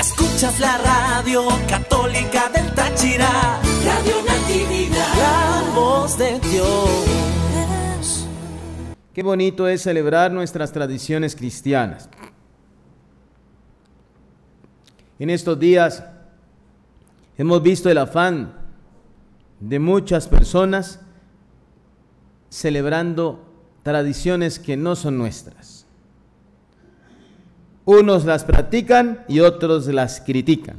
Escuchas la radio católica del Táchira, Radio Natividad, la voz de Dios. Qué bonito es celebrar nuestras tradiciones cristianas. En estos días hemos visto el afán de muchas personas celebrando tradiciones que no son nuestras. Unos las practican y otros las critican.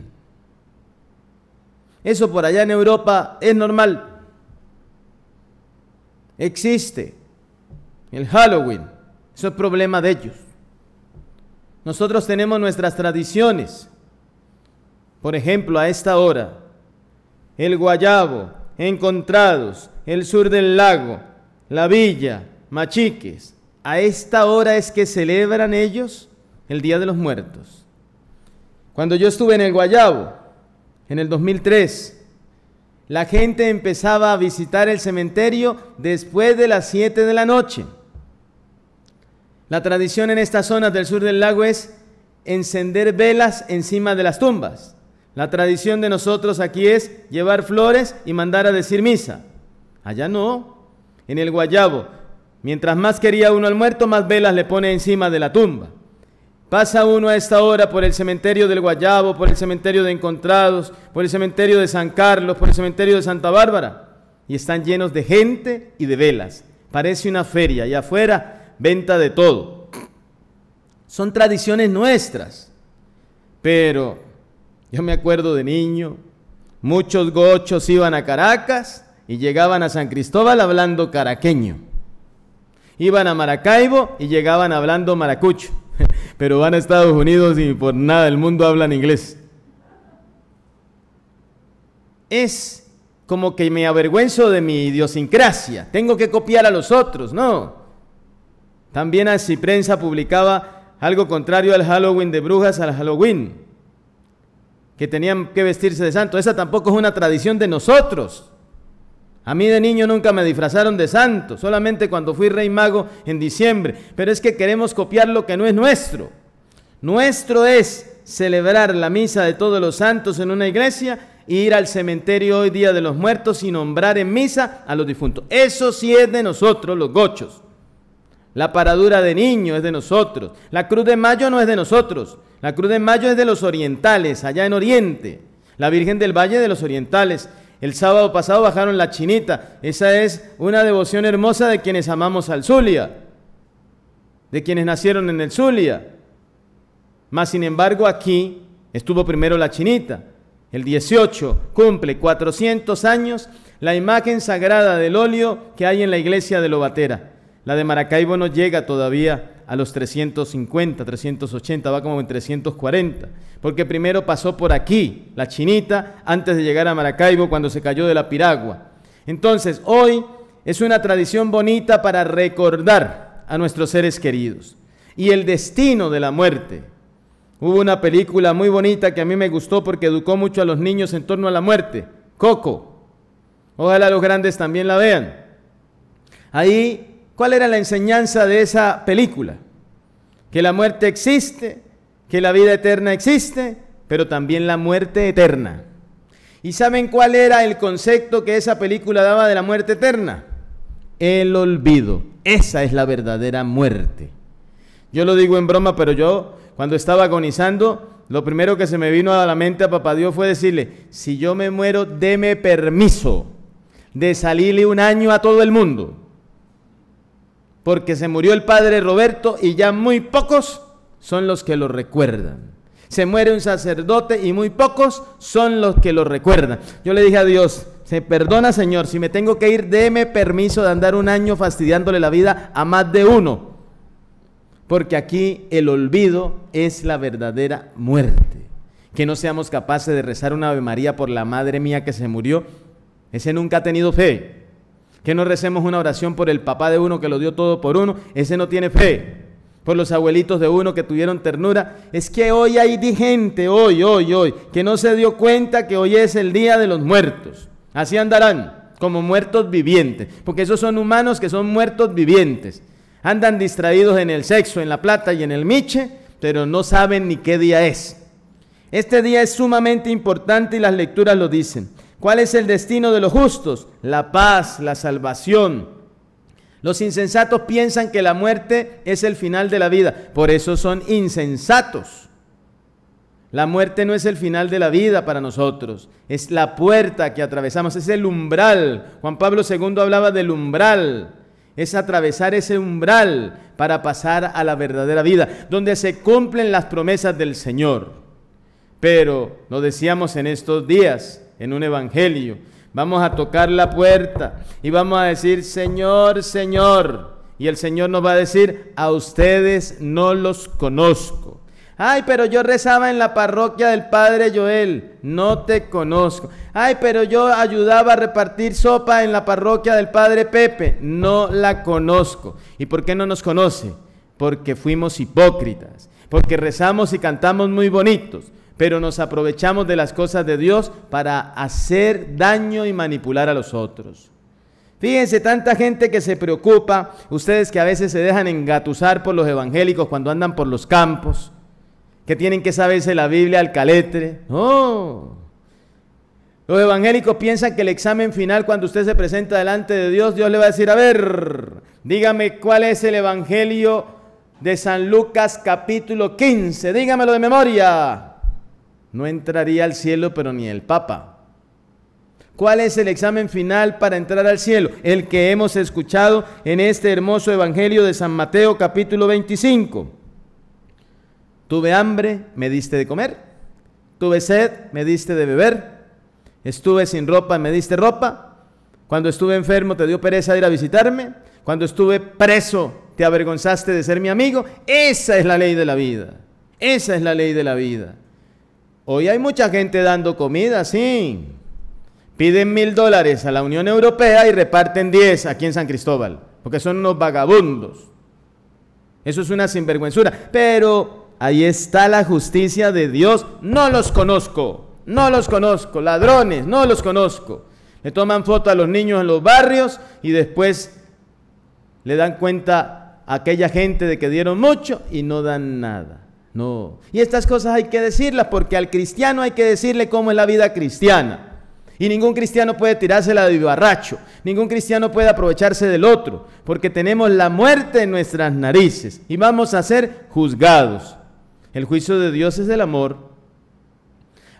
Eso por allá en Europa es normal. Existe. El Halloween. Eso es problema de ellos. Nosotros tenemos nuestras tradiciones. Por ejemplo, a esta hora, el guayabo, encontrados, el sur del lago, la villa, machiques, a esta hora es que celebran ellos el Día de los Muertos. Cuando yo estuve en el Guayabo, en el 2003, la gente empezaba a visitar el cementerio después de las 7 de la noche. La tradición en estas zonas del sur del lago es encender velas encima de las tumbas. La tradición de nosotros aquí es llevar flores y mandar a decir misa. Allá no. En el Guayabo, mientras más quería uno al muerto, más velas le pone encima de la tumba. Pasa uno a esta hora por el cementerio del Guayabo, por el cementerio de Encontrados, por el cementerio de San Carlos, por el cementerio de Santa Bárbara, y están llenos de gente y de velas. Parece una feria y afuera venta de todo. Son tradiciones nuestras, pero yo me acuerdo de niño, muchos gochos iban a Caracas y llegaban a San Cristóbal hablando caraqueño. Iban a Maracaibo y llegaban hablando maracucho pero van a Estados Unidos y por nada del mundo hablan inglés. Es como que me avergüenzo de mi idiosincrasia, tengo que copiar a los otros, no. También así prensa publicaba algo contrario al Halloween de brujas, al Halloween, que tenían que vestirse de santo. Esa tampoco es una tradición de nosotros. A mí de niño nunca me disfrazaron de santo, solamente cuando fui rey mago en diciembre. Pero es que queremos copiar lo que no es nuestro. Nuestro es celebrar la misa de todos los santos en una iglesia e ir al cementerio hoy día de los muertos y nombrar en misa a los difuntos. Eso sí es de nosotros, los gochos. La paradura de niño es de nosotros. La cruz de mayo no es de nosotros. La cruz de mayo es de los orientales, allá en Oriente. La Virgen del Valle de los Orientales. El sábado pasado bajaron la chinita. Esa es una devoción hermosa de quienes amamos al Zulia, de quienes nacieron en el Zulia. Mas sin embargo aquí estuvo primero la chinita. El 18 cumple 400 años la imagen sagrada del óleo que hay en la iglesia de Lobatera. La de Maracaibo no llega todavía a los 350, 380, va como en 340, porque primero pasó por aquí, la chinita, antes de llegar a Maracaibo cuando se cayó de la piragua. Entonces, hoy es una tradición bonita para recordar a nuestros seres queridos y el destino de la muerte. Hubo una película muy bonita que a mí me gustó porque educó mucho a los niños en torno a la muerte, Coco. Ojalá los grandes también la vean. Ahí ¿Cuál era la enseñanza de esa película? Que la muerte existe, que la vida eterna existe, pero también la muerte eterna. ¿Y saben cuál era el concepto que esa película daba de la muerte eterna? El olvido. Esa es la verdadera muerte. Yo lo digo en broma, pero yo cuando estaba agonizando, lo primero que se me vino a la mente a papá Dios fue decirle, si yo me muero, deme permiso de salirle un año a todo el mundo porque se murió el padre Roberto y ya muy pocos son los que lo recuerdan. Se muere un sacerdote y muy pocos son los que lo recuerdan. Yo le dije a Dios, se perdona Señor, si me tengo que ir, déme permiso de andar un año fastidiándole la vida a más de uno. Porque aquí el olvido es la verdadera muerte. Que no seamos capaces de rezar una Ave María por la madre mía que se murió, ese nunca ha tenido fe. Que no recemos una oración por el papá de uno que lo dio todo por uno, ese no tiene fe. Por los abuelitos de uno que tuvieron ternura. Es que hoy hay gente, hoy, hoy, hoy, que no se dio cuenta que hoy es el día de los muertos. Así andarán, como muertos vivientes. Porque esos son humanos que son muertos vivientes. Andan distraídos en el sexo, en la plata y en el miche, pero no saben ni qué día es. Este día es sumamente importante y las lecturas lo dicen. ¿Cuál es el destino de los justos? La paz, la salvación. Los insensatos piensan que la muerte es el final de la vida. Por eso son insensatos. La muerte no es el final de la vida para nosotros, es la puerta que atravesamos, es el umbral. Juan Pablo II hablaba del umbral, es atravesar ese umbral para pasar a la verdadera vida, donde se cumplen las promesas del Señor. Pero, lo decíamos en estos días, en un evangelio. Vamos a tocar la puerta y vamos a decir, Señor, Señor. Y el Señor nos va a decir, a ustedes no los conozco. Ay, pero yo rezaba en la parroquia del Padre Joel, no te conozco. Ay, pero yo ayudaba a repartir sopa en la parroquia del Padre Pepe, no la conozco. ¿Y por qué no nos conoce? Porque fuimos hipócritas, porque rezamos y cantamos muy bonitos, pero nos aprovechamos de las cosas de Dios para hacer daño y manipular a los otros. Fíjense, tanta gente que se preocupa, ustedes que a veces se dejan engatusar por los evangélicos cuando andan por los campos, que tienen que saberse la Biblia al caletre. Los evangélicos piensan que el examen final, cuando usted se presenta delante de Dios, Dios le va a decir, a ver, dígame cuál es el evangelio de San Lucas capítulo 15, dígamelo de memoria. No entraría al cielo, pero ni el Papa. ¿Cuál es el examen final para entrar al cielo? El que hemos escuchado en este hermoso Evangelio de San Mateo capítulo 25. Tuve hambre, me diste de comer. Tuve sed, me diste de beber. Estuve sin ropa, me diste ropa. Cuando estuve enfermo, te dio pereza de ir a visitarme. Cuando estuve preso, te avergonzaste de ser mi amigo. Esa es la ley de la vida. Esa es la ley de la vida. Hoy hay mucha gente dando comida, sí. Piden mil dólares a la Unión Europea y reparten diez aquí en San Cristóbal, porque son unos vagabundos. Eso es una sinvergüenzura. Pero ahí está la justicia de Dios. No los conozco, no los conozco. Ladrones, no los conozco. Le toman foto a los niños en los barrios y después le dan cuenta a aquella gente de que dieron mucho y no dan nada. No. Y estas cosas hay que decirlas porque al cristiano hay que decirle cómo es la vida cristiana. Y ningún cristiano puede tirársela de barracho Ningún cristiano puede aprovecharse del otro. Porque tenemos la muerte en nuestras narices. Y vamos a ser juzgados. El juicio de Dios es el amor.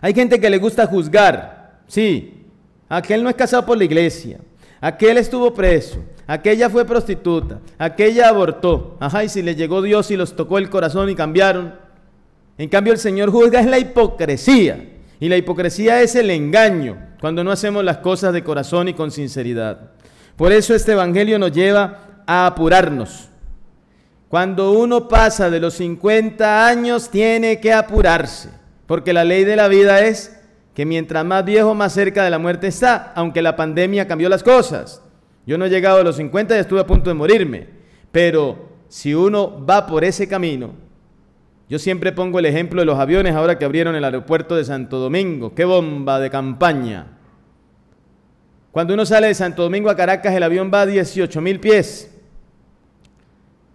Hay gente que le gusta juzgar. Sí. Aquel no es casado por la iglesia. Aquel estuvo preso. Aquella fue prostituta. Aquella abortó. Ajá, y si le llegó Dios y los tocó el corazón y cambiaron. En cambio, el Señor juzga es la hipocresía. Y la hipocresía es el engaño, cuando no hacemos las cosas de corazón y con sinceridad. Por eso este Evangelio nos lleva a apurarnos. Cuando uno pasa de los 50 años, tiene que apurarse, porque la ley de la vida es que mientras más viejo, más cerca de la muerte está, aunque la pandemia cambió las cosas. Yo no he llegado a los 50 y estuve a punto de morirme, pero si uno va por ese camino, yo siempre pongo el ejemplo de los aviones ahora que abrieron el aeropuerto de Santo Domingo. ¡Qué bomba de campaña! Cuando uno sale de Santo Domingo a Caracas, el avión va a 18 mil pies.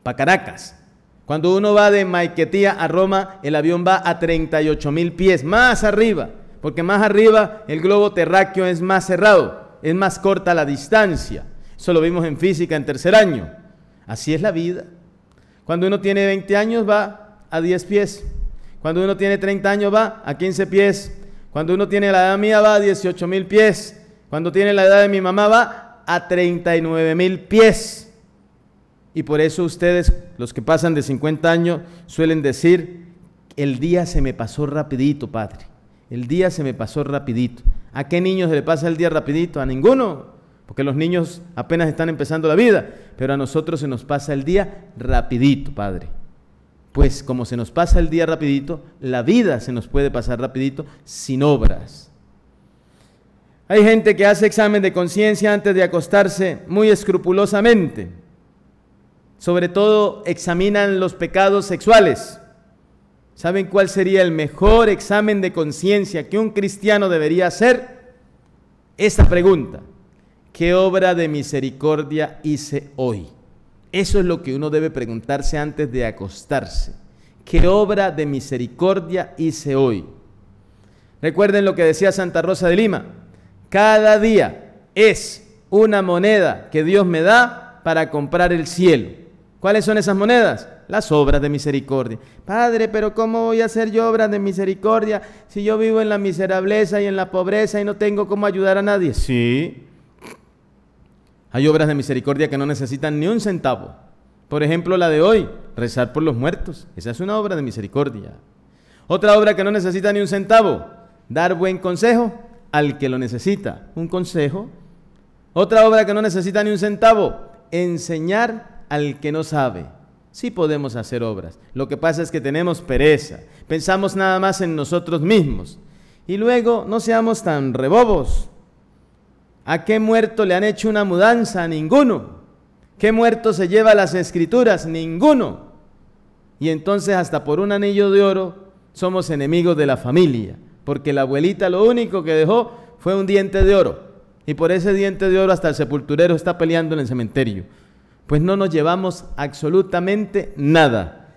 Para Caracas. Cuando uno va de Maiquetía a Roma, el avión va a 38 mil pies, más arriba. Porque más arriba el globo terráqueo es más cerrado, es más corta la distancia. Eso lo vimos en física en tercer año. Así es la vida. Cuando uno tiene 20 años va a 10 pies. Cuando uno tiene 30 años va a 15 pies. Cuando uno tiene la edad mía va a 18 mil pies. Cuando tiene la edad de mi mamá va a 39 mil pies. Y por eso ustedes, los que pasan de 50 años, suelen decir, el día se me pasó rapidito, padre. El día se me pasó rapidito. ¿A qué niños se le pasa el día rapidito? A ninguno, porque los niños apenas están empezando la vida, pero a nosotros se nos pasa el día rapidito, padre pues como se nos pasa el día rapidito, la vida se nos puede pasar rapidito sin obras. Hay gente que hace examen de conciencia antes de acostarse muy escrupulosamente. Sobre todo examinan los pecados sexuales. ¿Saben cuál sería el mejor examen de conciencia que un cristiano debería hacer? Esa pregunta. ¿Qué obra de misericordia hice hoy? Eso es lo que uno debe preguntarse antes de acostarse. ¿Qué obra de misericordia hice hoy? Recuerden lo que decía Santa Rosa de Lima. Cada día es una moneda que Dios me da para comprar el cielo. ¿Cuáles son esas monedas? Las obras de misericordia. Padre, pero ¿cómo voy a hacer yo obras de misericordia si yo vivo en la miserableza y en la pobreza y no tengo cómo ayudar a nadie? Sí, hay obras de misericordia que no necesitan ni un centavo. Por ejemplo, la de hoy, rezar por los muertos. Esa es una obra de misericordia. Otra obra que no necesita ni un centavo, dar buen consejo al que lo necesita. Un consejo. Otra obra que no necesita ni un centavo, enseñar al que no sabe. Sí podemos hacer obras. Lo que pasa es que tenemos pereza. Pensamos nada más en nosotros mismos. Y luego no seamos tan rebobos. ¿A qué muerto le han hecho una mudanza? Ninguno. ¿Qué muerto se lleva las escrituras? Ninguno. Y entonces hasta por un anillo de oro somos enemigos de la familia, porque la abuelita lo único que dejó fue un diente de oro. Y por ese diente de oro hasta el sepulturero está peleando en el cementerio. Pues no nos llevamos absolutamente nada.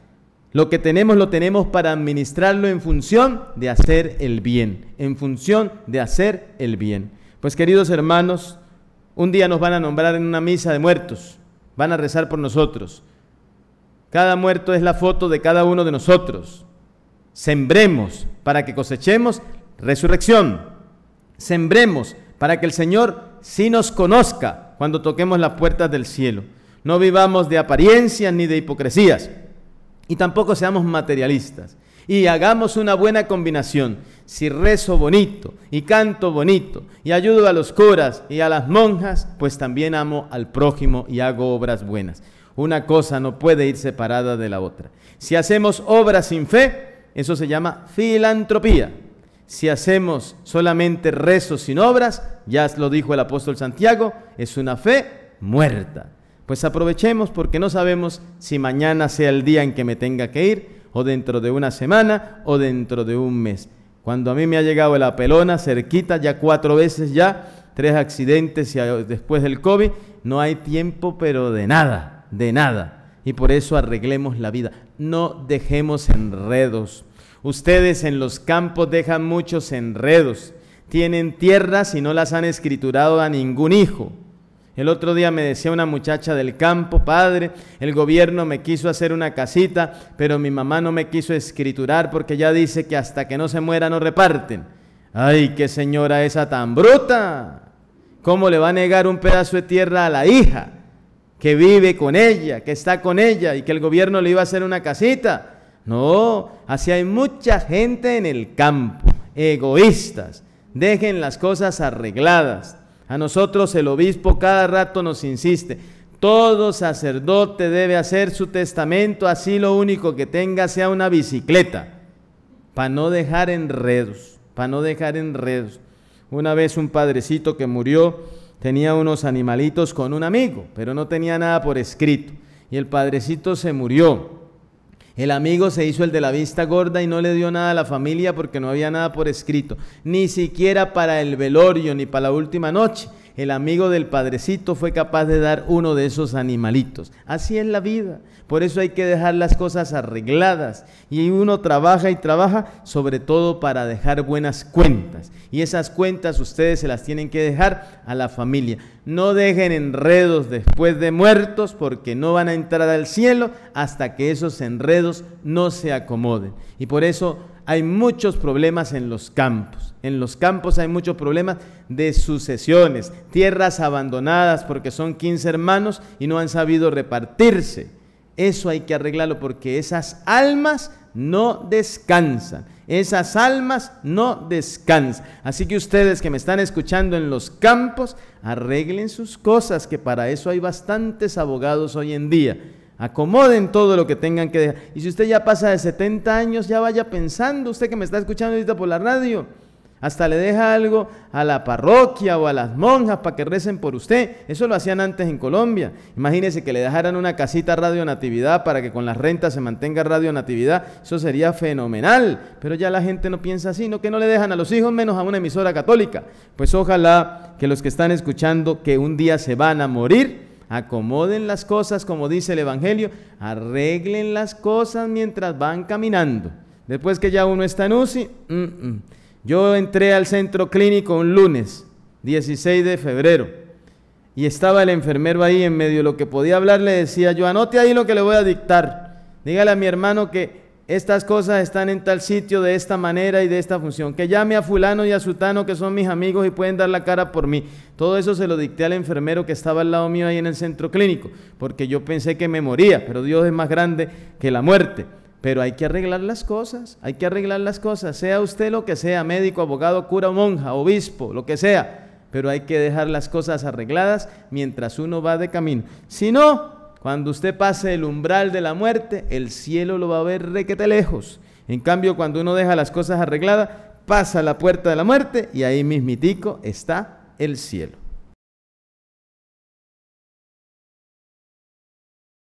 Lo que tenemos lo tenemos para administrarlo en función de hacer el bien, en función de hacer el bien. Pues queridos hermanos, un día nos van a nombrar en una misa de muertos, van a rezar por nosotros. Cada muerto es la foto de cada uno de nosotros. Sembremos para que cosechemos resurrección. Sembremos para que el Señor sí nos conozca cuando toquemos las puertas del cielo. No vivamos de apariencias ni de hipocresías. Y tampoco seamos materialistas y hagamos una buena combinación. Si rezo bonito y canto bonito y ayudo a los curas y a las monjas, pues también amo al prójimo y hago obras buenas. Una cosa no puede ir separada de la otra. Si hacemos obras sin fe, eso se llama filantropía. Si hacemos solamente rezos sin obras, ya lo dijo el apóstol Santiago, es una fe muerta. Pues aprovechemos porque no sabemos si mañana sea el día en que me tenga que ir o dentro de una semana o dentro de un mes. Cuando a mí me ha llegado la pelona cerquita, ya cuatro veces ya, tres accidentes después del COVID, no hay tiempo pero de nada, de nada. Y por eso arreglemos la vida. No dejemos enredos. Ustedes en los campos dejan muchos enredos. Tienen tierras y no las han escriturado a ningún hijo. El otro día me decía una muchacha del campo, padre, el gobierno me quiso hacer una casita, pero mi mamá no me quiso escriturar porque ya dice que hasta que no se muera no reparten. Ay, qué señora esa tan bruta. ¿Cómo le va a negar un pedazo de tierra a la hija que vive con ella, que está con ella y que el gobierno le iba a hacer una casita? No, así hay mucha gente en el campo, egoístas. Dejen las cosas arregladas. A nosotros el obispo cada rato nos insiste, todo sacerdote debe hacer su testamento, así lo único que tenga sea una bicicleta, para no dejar enredos, para no dejar enredos. Una vez un padrecito que murió tenía unos animalitos con un amigo, pero no tenía nada por escrito. Y el padrecito se murió el amigo se hizo el de la vista gorda y no le dio nada a la familia porque no había nada por escrito, ni siquiera para el velorio ni para la última noche. El amigo del padrecito fue capaz de dar uno de esos animalitos. Así es la vida. Por eso hay que dejar las cosas arregladas. Y uno trabaja y trabaja, sobre todo para dejar buenas cuentas. Y esas cuentas ustedes se las tienen que dejar a la familia. No dejen enredos después de muertos porque no van a entrar al cielo hasta que esos enredos no se acomoden. Y por eso hay muchos problemas en los campos. En los campos hay muchos problemas de sucesiones, tierras abandonadas porque son 15 hermanos y no han sabido repartirse. Eso hay que arreglarlo porque esas almas no descansan. Esas almas no descansan. Así que ustedes que me están escuchando en los campos, arreglen sus cosas, que para eso hay bastantes abogados hoy en día. Acomoden todo lo que tengan que dejar. Y si usted ya pasa de 70 años, ya vaya pensando, usted que me está escuchando ahorita por la radio hasta le deja algo a la parroquia o a las monjas para que recen por usted. Eso lo hacían antes en Colombia. Imagínese que le dejaran una casita Radio Natividad para que con las rentas se mantenga Radio Natividad. Eso sería fenomenal. Pero ya la gente no piensa así, no que no le dejan a los hijos menos a una emisora católica. Pues ojalá que los que están escuchando que un día se van a morir acomoden las cosas como dice el Evangelio, arreglen las cosas mientras van caminando. Después que ya uno está en UCI, mm, mm. Yo entré al centro clínico un lunes, 16 de febrero, y estaba el enfermero ahí en medio de lo que podía hablar, le decía yo, anote ahí lo que le voy a dictar. Dígale a mi hermano que estas cosas están en tal sitio, de esta manera y de esta función. Que llame a fulano y a sutano, que son mis amigos y pueden dar la cara por mí. Todo eso se lo dicté al enfermero que estaba al lado mío ahí en el centro clínico, porque yo pensé que me moría, pero Dios es más grande que la muerte. Pero hay que arreglar las cosas, hay que arreglar las cosas, sea usted lo que sea, médico, abogado, cura monja, obispo, lo que sea, pero hay que dejar las cosas arregladas mientras uno va de camino. Si no, cuando usted pase el umbral de la muerte, el cielo lo va a ver requete lejos. En cambio, cuando uno deja las cosas arregladas, pasa la puerta de la muerte y ahí mismitico está el cielo.